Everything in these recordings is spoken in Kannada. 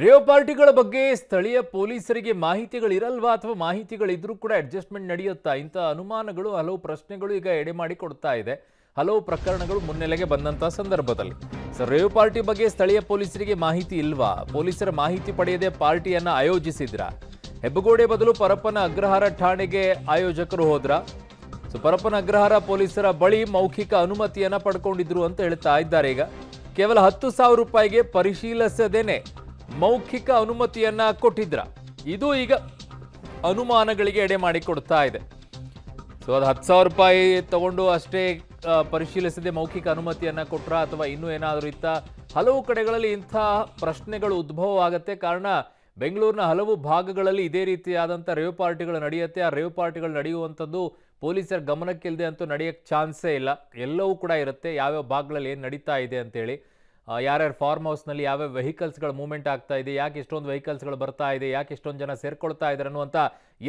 ರೇವ್ ಪಾರ್ಟಿಗಳ ಬಗ್ಗೆ ಸ್ಥಳೀಯ ಪೊಲೀಸರಿಗೆ ಮಾಹಿತಿಗಳಿರಲ್ವಾ ಅಥವಾ ಮಾಹಿತಿಗಳಿದ್ರೂ ಕೂಡ ಅಡ್ಜಸ್ಟ್ಮೆಂಟ್ ನಡೆಯುತ್ತಾ ಇಂಥ ಅನುಮಾನಗಳು ಹಲವು ಪ್ರಶ್ನೆಗಳು ಈಗ ಎಡೆ ಮಾಡಿ ಕೊಡ್ತಾ ಇದೆ ಹಲವು ಪ್ರಕರಣಗಳು ಮುನ್ನೆಲೆಗೆ ಬಂದಂತಹ ಸಂದರ್ಭದಲ್ಲಿ ಸರ್ ರೇವ್ ಪಾರ್ಟಿ ಬಗ್ಗೆ ಸ್ಥಳೀಯ ಪೊಲೀಸರಿಗೆ ಮಾಹಿತಿ ಇಲ್ವಾ ಪೊಲೀಸರ ಮಾಹಿತಿ ಪಡೆಯದೆ ಪಾರ್ಟಿಯನ್ನ ಆಯೋಜಿಸಿದ್ರ ಹೆಬ್ಬಗೋಡೆ ಬದಲು ಪರಪ್ಪನ ಅಗ್ರಹಾರ ಠಾಣೆಗೆ ಆಯೋಜಕರು ಹೋದ್ರ ಸೊ ಪರಪ್ಪನ ಅಗ್ರಹಾರ ಪೊಲೀಸರ ಬಳಿ ಮೌಖಿಕ ಅನುಮತಿಯನ್ನ ಪಡ್ಕೊಂಡಿದ್ರು ಅಂತ ಹೇಳ್ತಾ ಇದ್ದಾರೆ ಈಗ ಕೇವಲ ಹತ್ತು ಸಾವಿರ ರೂಪಾಯಿಗೆ ಪರಿಶೀಲಿಸದೇನೆ ಮೌಖಿಕ ಅನುಮತಿಯನ್ನ ಕೊಟ್ಟಿದ್ರ ಇದು ಈಗ ಅನುಮಾನಗಳಿಗೆ ಎಡೆ ಮಾಡಿಕೊಡ್ತಾ ಇದೆ ಸೊ ಅದು ಹತ್ತು ಸಾವಿರ ರೂಪಾಯಿ ತಗೊಂಡು ಅಷ್ಟೇ ಪರಿಶೀಲಿಸದೆ ಮೌಖಿಕ ಅನುಮತಿಯನ್ನ ಕೊಟ್ರ ಅಥವಾ ಇನ್ನೂ ಏನಾದರೂ ಇತ್ತ ಹಲವು ಕಡೆಗಳಲ್ಲಿ ಇಂಥ ಪ್ರಶ್ನೆಗಳು ಉದ್ಭವ ಆಗತ್ತೆ ಕಾರಣ ಬೆಂಗಳೂರಿನ ಹಲವು ಭಾಗಗಳಲ್ಲಿ ಇದೇ ರೀತಿಯಾದಂಥ ರೇವ್ ಪಾರ್ಟಿಗಳು ನಡೆಯುತ್ತೆ ಆ ರೇವ್ ಪಾರ್ಟಿಗಳು ನಡೆಯುವಂಥದ್ದು ಪೊಲೀಸರ ಗಮನಕ್ಕಿಲ್ಲದೆ ಅಂತೂ ನಡೆಯೋಕ್ಕೆ ಚಾನ್ಸೇ ಇಲ್ಲ ಎಲ್ಲವೂ ಕೂಡ ಇರುತ್ತೆ ಯಾವ್ಯಾವ ಭಾಗಗಳಲ್ಲಿ ಏನು ನಡೀತಾ ಇದೆ ಅಂತೇಳಿ ಯಾರ್ಯಾರು ಫಾರ್ಮ್ ಹೌಸ್ನಲ್ಲಿ ಯಾವ್ಯಾವ ವೆಹಿಕಲ್ಸ್ಗಳು ಮೂವ್ಮೆಂಟ್ ಆಗ್ತಾ ಇದೆ ಯಾಕೆ ಇಷ್ಟೊಂದು ವೆಹಿಕಲ್ಸ್ಗಳು ಬರ್ತಾ ಇದೆ ಯಾಕೆ ಇಷ್ಟೊಂದು ಜನ ಸೇರ್ಕೊಳ್ತಾ ಇದ್ದಾರೆ ಅನ್ನುವಂಥ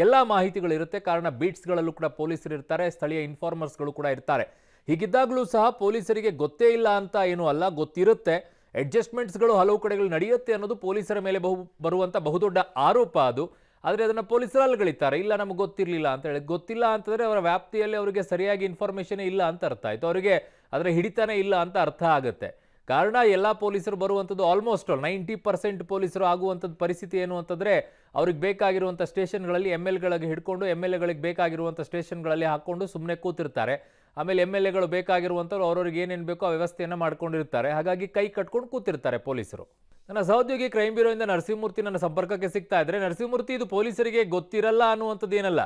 ಎಲ್ಲ ಮಾಹಿತಿಗಳು ಇರುತ್ತೆ ಕಾರಣ ಬೀಟ್ಸ್ಗಳಲ್ಲೂ ಕೂಡ ಪೊಲೀಸರು ಇರ್ತಾರೆ ಸ್ಥಳೀಯ ಇನ್ಫಾರ್ಮರ್ಸ್ಗಳು ಕೂಡ ಇರ್ತಾರೆ ಹೀಗಿದ್ದಾಗಲೂ ಸಹ ಪೊಲೀಸರಿಗೆ ಗೊತ್ತೇ ಇಲ್ಲ ಅಂತ ಏನೂ ಅಲ್ಲ ಗೊತ್ತಿರುತ್ತೆ ಅಡ್ಜಸ್ಟ್ಮೆಂಟ್ಸ್ಗಳು ಹಲವು ಕಡೆಗಳು ನಡೆಯುತ್ತೆ ಅನ್ನೋದು ಪೊಲೀಸರ ಮೇಲೆ ಬಹು ಬರುವಂಥ ಬಹುದೊಡ್ಡ ಆರೋಪ ಅದು ಆದರೆ ಅದನ್ನು ಪೊಲೀಸರು ಗಳಿತಾರೆ ಇಲ್ಲ ನಮಗೆ ಗೊತ್ತಿರಲಿಲ್ಲ ಅಂತ ಹೇಳಿ ಗೊತ್ತಿಲ್ಲ ಅಂತಂದರೆ ಅವರ ವ್ಯಾಪ್ತಿಯಲ್ಲಿ ಅವರಿಗೆ ಸರಿಯಾಗಿ ಇನ್ಫಾರ್ಮೇಷನೇ ಇಲ್ಲ ಅಂತ ಅರ್ಥ ಆಯಿತು ಅವರಿಗೆ ಅದರ ಹಿಡಿತಾನೇ ಇಲ್ಲ ಅಂತ ಅರ್ಥ ಆಗುತ್ತೆ ಕಾರಣ ಎಲ್ಲ ಪೊಲೀಸರು ಬರುವಂಥದ್ದು ಆಲ್ಮೋಸ್ಟ್ ಆಲ್ ನೈಂಟಿ ಪರ್ಸೆಂಟ್ ಪೊಲೀಸರು ಆಗುವಂಥದ್ದು ಪರಿಸ್ಥಿತಿ ಏನು ಅಂತಂದರೆ ಅವ್ರಿಗೆ ಬೇಕಾಗಿರುವಂಥ ಸ್ಟೇಷನ್ಗಳಲ್ಲಿ ಎಮ್ ಗಳಿಗೆ ಹಿಡ್ಕೊಂಡು ಎಮ್ ಎಲ್ ಎಗಳಿಗೆ ಬೇಕಾಗಿರುವಂಥ ಸ್ಟೇಷನ್ಗಳಲ್ಲಿ ಹಾಕ್ಕೊಂಡು ಸುಮ್ಮನೆ ಕೂತಿರ್ತಾರೆ ಆಮೇಲೆ ಎಮ್ ಎಲ್ ಎಗಳು ಬೇಕಾಗಿರುವಂಥವ್ರು ಅವ್ರವ್ರಿಗೆ ಏನೇನು ಬೇಕೋ ಆ ವ್ಯವಸ್ಥೆಯನ್ನು ಮಾಡ್ಕೊಂಡಿರ್ತಾರೆ ಹಾಗಾಗಿ ಕೈ ಕಟ್ಕೊಂಡು ಕೂತಿರ್ತಾರೆ ಪೊಲೀಸರು ನನ್ನ ಸಹೋದ್ಯೋಗಿ ಕ್ರೈಮ್ ಬ್ಯೂರೋಯಿಂದ ನರಸಿಂಹಮೂರ್ತಿ ನನ್ನ ಸಂಪರ್ಕಕ್ಕೆ ಸಿಗ್ತಾ ಇದ್ರೆ ನರಸಿಂಹಮೂರ್ತಿ ಇದು ಪೊಲೀಸರಿಗೆ ಗೊತ್ತಿರಲ್ಲ ಅನ್ನುವಂಥದ್ದು ಏನಲ್ಲ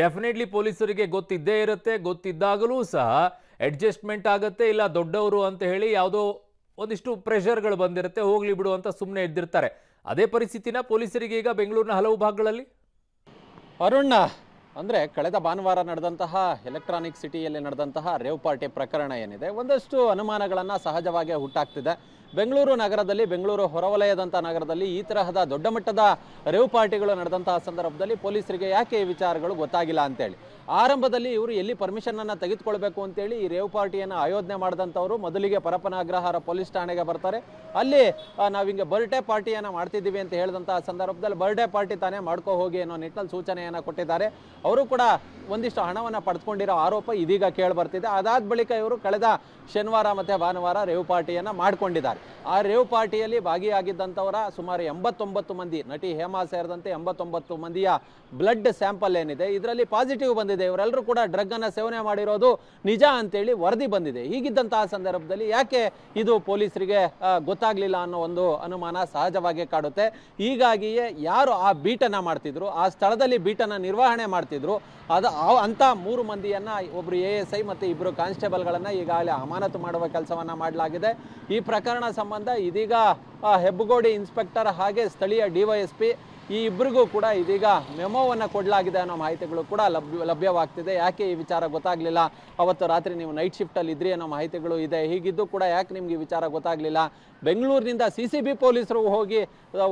ಡೆಫಿನೆಟ್ಲಿ ಪೊಲೀಸರಿಗೆ ಗೊತ್ತಿದ್ದೇ ಇರುತ್ತೆ ಗೊತ್ತಿದ್ದಾಗಲೂ ಸಹ ಅಡ್ಜಸ್ಟ್ಮೆಂಟ್ ಆಗುತ್ತೆ ಇಲ್ಲ ದೊಡ್ಡವರು ಅಂತ ಹೇಳಿ ಯಾವುದೋ ಒಂದಿಷ್ಟು ಪ್ರೆಷರ್ಗಳು ಬಂದಿರುತ್ತೆ ಹೋಗ್ಲಿ ಬಿಡು ಅಂತ ಸುಮ್ಮನೆ ಇದ್ದಿರ್ತಾರೆ ಅದೇ ಪರಿಸ್ಥಿತಿನ ಪೊಲೀಸರಿಗೆ ಈಗ ಬೆಂಗಳೂರಿನ ಹಲವು ಭಾಗಗಳಲ್ಲಿ ಅರುಣ್ಣ ಅಂದರೆ ಕಳೆದ ಭಾನುವಾರ ನಡೆದಂತಹ ಎಲೆಕ್ಟ್ರಾನಿಕ್ ಸಿಟಿಯಲ್ಲಿ ನಡೆದಂತಹ ರೇವ್ ಪಾರ್ಟಿ ಪ್ರಕರಣ ಏನಿದೆ ಒಂದಷ್ಟು ಅನುಮಾನಗಳನ್ನು ಸಹಜವಾಗಿ ಹುಟ್ಟಾಗ್ತಿದೆ ಬೆಂಗಳೂರು ನಗರದಲ್ಲಿ ಬೆಂಗಳೂರು ಹೊರವಲಯದಂಥ ನಗರದಲ್ಲಿ ಈ ತರಹದ ದೊಡ್ಡ ಮಟ್ಟದ ರೇವ್ ಪಾರ್ಟಿಗಳು ನಡೆದಂತಹ ಸಂದರ್ಭದಲ್ಲಿ ಪೊಲೀಸರಿಗೆ ಯಾಕೆ ಈ ವಿಚಾರಗಳು ಗೊತ್ತಾಗಿಲ್ಲ ಅಂತೇಳಿ ಆರಂಭದಲ್ಲಿ ಇವರು ಎಲ್ಲಿ ಪರ್ಮಿಷನನ್ನು ತೆಗೆದುಕೊಳ್ಬೇಕು ಅಂತೇಳಿ ಈ ರೇವ್ ಪಾರ್ಟಿಯನ್ನು ಆಯೋಜನೆ ಮಾಡಿದಂಥವರು ಮೊದಲಿಗೆ ಪರಪನಾಗ್ರಹಾರ ಪೊಲೀಸ್ ಠಾಣೆಗೆ ಬರ್ತಾರೆ ಅಲ್ಲಿ ನಾವು ಹಿಂಗೆ ಬರ್ಡೇ ಪಾರ್ಟಿಯನ್ನು ಮಾಡ್ತಿದ್ದೀವಿ ಅಂತ ಹೇಳಿದಂತಹ ಸಂದರ್ಭದಲ್ಲಿ ಬರ್ಡೇ ಪಾರ್ಟಿ ತಾನೇ ಮಾಡ್ಕೋ ಹೋಗಿ ಅನ್ನೋ ನಿಟ್ಟಿನಲ್ಲಿ ಸೂಚನೆಯನ್ನು ಕೊಟ್ಟಿದ್ದಾರೆ ಅವರು ಕೂಡ ಒಂದಿಷ್ಟು ಹಣವನ್ನು ಪಡೆದುಕೊಂಡಿರೋ ಆರೋಪ ಇದೀಗ ಕೇಳಿ ಬರ್ತಿದೆ ಅದಾದ ಬಳಿಕ ಇವರು ಕಳೆದ ಶನಿವಾರ ಮತ್ತು ಭಾನುವಾರ ರೇವ್ ಪಾರ್ಟಿಯನ್ನು ಮಾಡಿಕೊಂಡಿದ್ದಾರೆ ಆ ರೇವ್ ಪಾರ್ಟಿಯಲ್ಲಿ ಭಾಗಿಯಾಗಿದ್ದಂಥವರ ಸುಮಾರು ಎಂಬತ್ತೊಂಬತ್ತು ಮಂದಿ ನಟಿ ಹೇಮಾ ಸೇರಿದಂತೆ ಎಂಬತ್ತೊಂಬತ್ತು ಮಂದಿಯ ಬ್ಲಡ್ ಸ್ಯಾಂಪಲ್ ಏನಿದೆ ಇದರಲ್ಲಿ ಪಾಸಿಟಿವ್ ಬಂದಿದೆ ಇವರೆಲ್ಲರೂ ಕೂಡ ಡ್ರಗ್ ಡ್ರಗ್ಗನ್ನು ಸೇವನೆ ಮಾಡಿರೋದು ನಿಜ ಅಂತೇಳಿ ವರದಿ ಬಂದಿದೆ ಹೀಗಿದ್ದಂತಹ ಸಂದರ್ಭದಲ್ಲಿ ಯಾಕೆ ಇದು ಪೊಲೀಸರಿಗೆ ಗೊತ್ತಾಗಲಿಲ್ಲ ಅನ್ನೋ ಒಂದು ಅನುಮಾನ ಸಹಜವಾಗಿ ಕಾಡುತ್ತೆ ಹೀಗಾಗಿಯೇ ಯಾರು ಆ ಬೀಟನ್ನ ಮಾಡ್ತಿದ್ರು ಆ ಸ್ಥಳದಲ್ಲಿ ಬೀಟನ್ನ ನಿರ್ವಹಣೆ ಮಾಡ್ತಿದ್ರು ಅದು ಅಂಥ ಮೂರು ಮಂದಿಯನ್ನ ಒಬ್ಬರು ಎ ಎಸ್ ಐ ಮತ್ತು ಇಬ್ಬರು ಕಾನ್ಸ್ಟೇಬಲ್ಗಳನ್ನು ಈಗಾಗಲೇ ಅಮಾನತು ಮಾಡುವ ಕೆಲಸವನ್ನ ಮಾಡಲಾಗಿದೆ ಈ ಪ್ರಕರಣ ಸಂಬಂಧ ಇದೀಗ ಹೆಬ್ಬಗೋಡಿ ಇನ್ಸ್ಪೆಕ್ಟರ್ ಹಾಗೆ ಸ್ಥಳೀಯ ಡಿವೈಎಸ್ಪಿ ಈ ಇಬ್ಬರಿಗೂ ಕೂಡ ಇದೀಗ ಮೆಮೋವನ್ನು ಕೊಡಲಾಗಿದೆ ಅನ್ನೋ ಮಾಹಿತಿಗಳು ಕೂಡ ಲಭ್ಯ ಲಭ್ಯವಾಗ್ತಿದೆ ಯಾಕೆ ಈ ವಿಚಾರ ಗೊತ್ತಾಗಲಿಲ್ಲ ಅವತ್ತು ರಾತ್ರಿ ನೀವು ನೈಟ್ ಶಿಫ್ಟಲ್ಲಿ ಇದ್ರಿ ಅನ್ನೋ ಮಾಹಿತಿಗಳು ಇದೆ ಹೀಗಿದ್ದು ಕೂಡ ಯಾಕೆ ನಿಮ್ಗೆ ಈ ವಿಚಾರ ಗೊತ್ತಾಗಲಿಲ್ಲ ಬೆಂಗಳೂರಿನಿಂದ ಸಿ ಸಿ ಬಿ ಪೊಲೀಸರು ಹೋಗಿ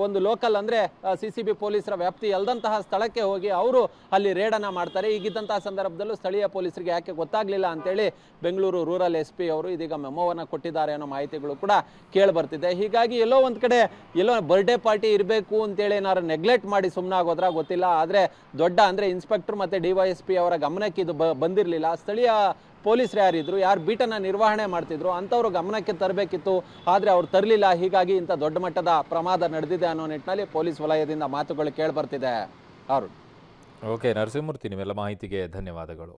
ಒಂದು ಲೋಕಲ್ ಅಂದರೆ ಸಿ ಸಿ ಬಿ ಪೊಲೀಸರ ವ್ಯಾಪ್ತಿ ಎಲ್ದಂತಹ ಸ್ಥಳಕ್ಕೆ ಹೋಗಿ ಅವರು ಅಲ್ಲಿ ರೇಡನ್ನು ಮಾಡ್ತಾರೆ ಈಗಿದ್ದಂತಹ ಸಂದರ್ಭದಲ್ಲೂ ಸ್ಥಳೀಯ ಪೊಲೀಸರಿಗೆ ಯಾಕೆ ಗೊತ್ತಾಗಲಿಲ್ಲ ಅಂತೇಳಿ ಬೆಂಗಳೂರು ರೂರಲ್ ಎಸ್ ಪಿ ಅವರು ಇದೀಗ ಮೆಮೋವನ್ನು ಕೊಟ್ಟಿದ್ದಾರೆ ಅನ್ನೋ ಮಾಹಿತಿಗಳು ಕೂಡ ಕೇಳಿಬರ್ತಿದೆ ಹೀಗಾಗಿ ಎಲ್ಲೋ ಎಲ್ಲೋ ಒಂದು ಕಡೆ ಎಲ್ಲೋ ಬರ್ಡೇ ಪಾರ್ಟಿ ಇರಬೇಕು ಅಂತೇಳಿ ಏನಾರು ನೆಗ್ಲೆಕ್ಟ್ ಮಾಡಿ ಸುಮ್ಮನೆ ಆಗೋದ್ರ ಗೊತ್ತಿಲ್ಲ ಆದರೆ ದೊಡ್ಡ ಅಂದರೆ ಇನ್ಸ್ಪೆಕ್ಟರ್ ಮತ್ತು ಡಿ ವೈ ಎಸ್ ಪಿ ಅವರ ಗಮನಕ್ಕೆ ಇದು ಬಂದಿರಲಿಲ್ಲ ಸ್ಥಳೀಯ ಪೊಲೀಸರು ಯಾರಿದ್ರು ಯಾರು ಬೀಟನ್ನ ನಿರ್ವಹಣೆ ಮಾಡ್ತಿದ್ರು ಅಂಥವ್ರು ಗಮನಕ್ಕೆ ತರಬೇಕಿತ್ತು ಆದರೆ ಅವ್ರು ತರಲಿಲ್ಲ ಹೀಗಾಗಿ ಇಂಥ ದೊಡ್ಡ ಮಟ್ಟದ ಪ್ರಮಾದ ನಡೆದಿದೆ ಅನ್ನೋ ನಿಟ್ಟಿನಲ್ಲಿ ಪೊಲೀಸ್ ವಲಯದಿಂದ ಮಾತುಗಳು ಕೇಳಿಬರ್ತಿದೆ ಅವರು ಓಕೆ ನರಸಿಂಹಮೂರ್ತಿ ನೀವೆಲ್ಲ ಮಾಹಿತಿಗೆ ಧನ್ಯವಾದಗಳು